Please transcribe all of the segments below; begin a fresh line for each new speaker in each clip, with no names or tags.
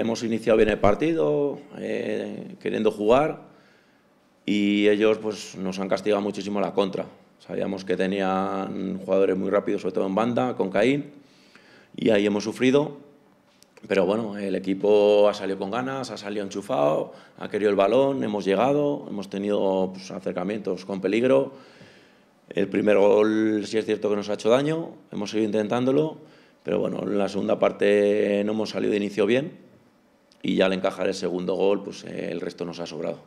Hemos iniciado bien el partido, eh, queriendo jugar y ellos pues, nos han castigado muchísimo la contra. Sabíamos que tenían jugadores muy rápidos, sobre todo en banda, con Caín, y ahí hemos sufrido. Pero bueno, el equipo ha salido con ganas, ha salido enchufado, ha querido el balón, hemos llegado, hemos tenido pues, acercamientos con peligro. El primer gol sí es cierto que nos ha hecho daño, hemos seguido intentándolo, pero bueno, en la segunda parte no hemos salido de inicio bien, y ya al encajar el segundo gol, pues eh, el resto nos ha sobrado.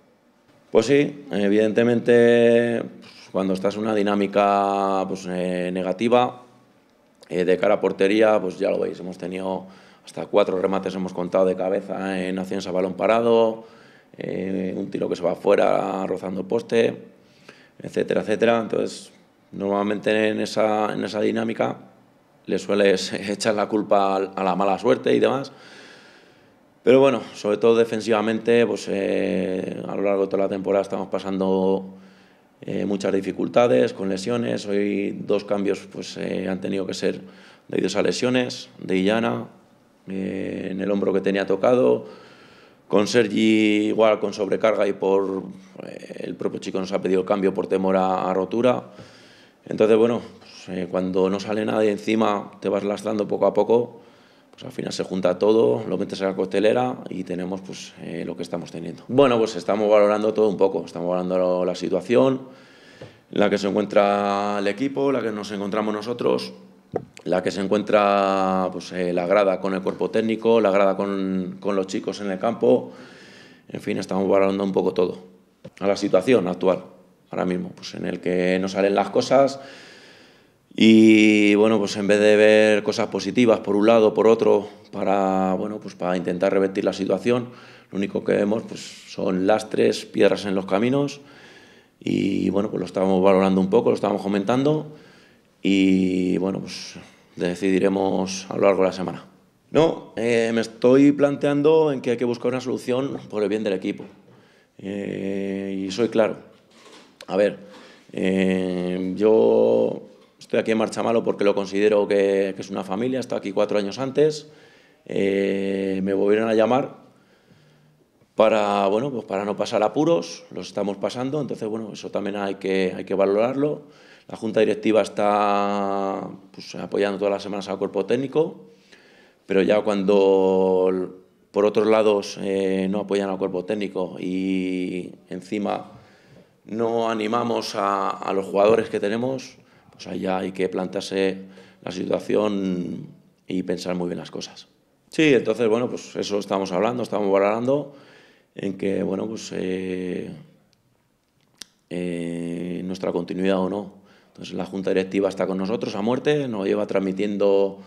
Pues sí, evidentemente pues, cuando estás en una dinámica pues, eh, negativa, eh, de cara a portería, pues ya lo veis, hemos tenido hasta cuatro remates, hemos contado de cabeza en acciones a balón parado, un tiro que se va afuera rozando poste, etcétera, etcétera. Entonces, normalmente en esa, en esa dinámica le sueles echar la culpa a la mala suerte y demás. Pero bueno, sobre todo defensivamente, pues eh, a lo largo de toda la temporada estamos pasando eh, muchas dificultades con lesiones. Hoy dos cambios pues, eh, han tenido que ser debido a lesiones de Illana, en el hombro que tenía tocado. Con Sergi igual con sobrecarga y por el propio chico nos ha pedido cambio por temor a, rotura. Entonces, bueno, pues, cuando no sale nada de encima te vas lastrando poco a poco pues al final se junta todo, lo metes a la costelera y tenemos pues, eh, lo que estamos teniendo. Bueno, pues estamos valorando todo un poco, estamos valorando la situación, la que se encuentra el equipo, la que nos encontramos nosotros, la que se encuentra pues, eh, la grada con el cuerpo técnico, la grada con, con los chicos en el campo, en fin, estamos valorando un poco todo, a la situación actual, ahora mismo, pues en el que no salen las cosas y bueno, pues en vez de ver cosas positivas por un lado, por otro, para, bueno, pues para intentar revertir la situación, lo único que vemos pues, son lastres, piedras en los caminos y bueno, pues lo estábamos valorando un poco, lo estábamos comentando y bueno, pues decidiremos a lo largo de la semana. No, eh, me estoy planteando en que hay que buscar una solución por el bien del equipo. Eh, y soy claro. A ver, eh, yo Estoy aquí en marcha malo porque lo considero que, es una familia, he estado aquí cuatro años antes. Eh, me volvieron a llamar para, bueno, pues para no pasar apuros, los estamos pasando, entonces bueno, eso también hay que, hay que valorarlo. La Junta Directiva está pues, apoyando todas las semanas al cuerpo técnico, pero ya cuando por otros lados eh, no apoyan al cuerpo técnico y encima no animamos a los jugadores que tenemos, o sea, ya hay que plantearse la situación y pensar muy bien las cosas. Sí, entonces, bueno, pues eso estamos hablando, estamos valorando, en que, bueno, pues eh, eh, nuestra continuidad o no. Entonces, la Junta Directiva está con nosotros a muerte, nos lleva transmitiendo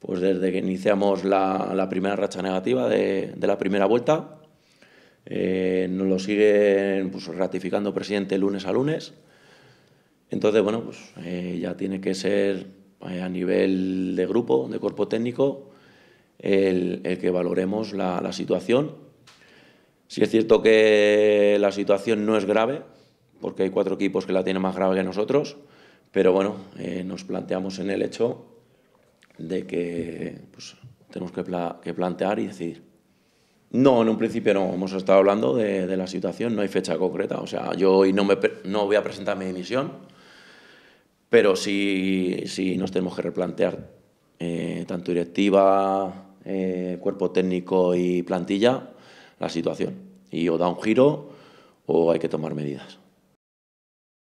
pues desde que iniciamos la, primera racha negativa de, la primera vuelta. Eh, nos lo sigue pues, ratificando presidente lunes a lunes. Entonces, bueno, pues eh, ya tiene que ser eh, a nivel de grupo, de cuerpo técnico, el, que valoremos la, situación. Si sí es cierto que la situación no es grave, porque hay cuatro equipos que la tienen más grave que nosotros, pero bueno, eh, nos planteamos en el hecho de que pues, tenemos que, plantear y decir, No, en un principio no, hemos estado hablando de, de, la situación, no hay fecha concreta, o sea, yo hoy no, me, no voy a presentar mi dimisión, pero sí, nos tenemos que replantear, eh, tanto directiva, eh, cuerpo técnico y plantilla, la situación. Y o da un giro o hay que tomar medidas.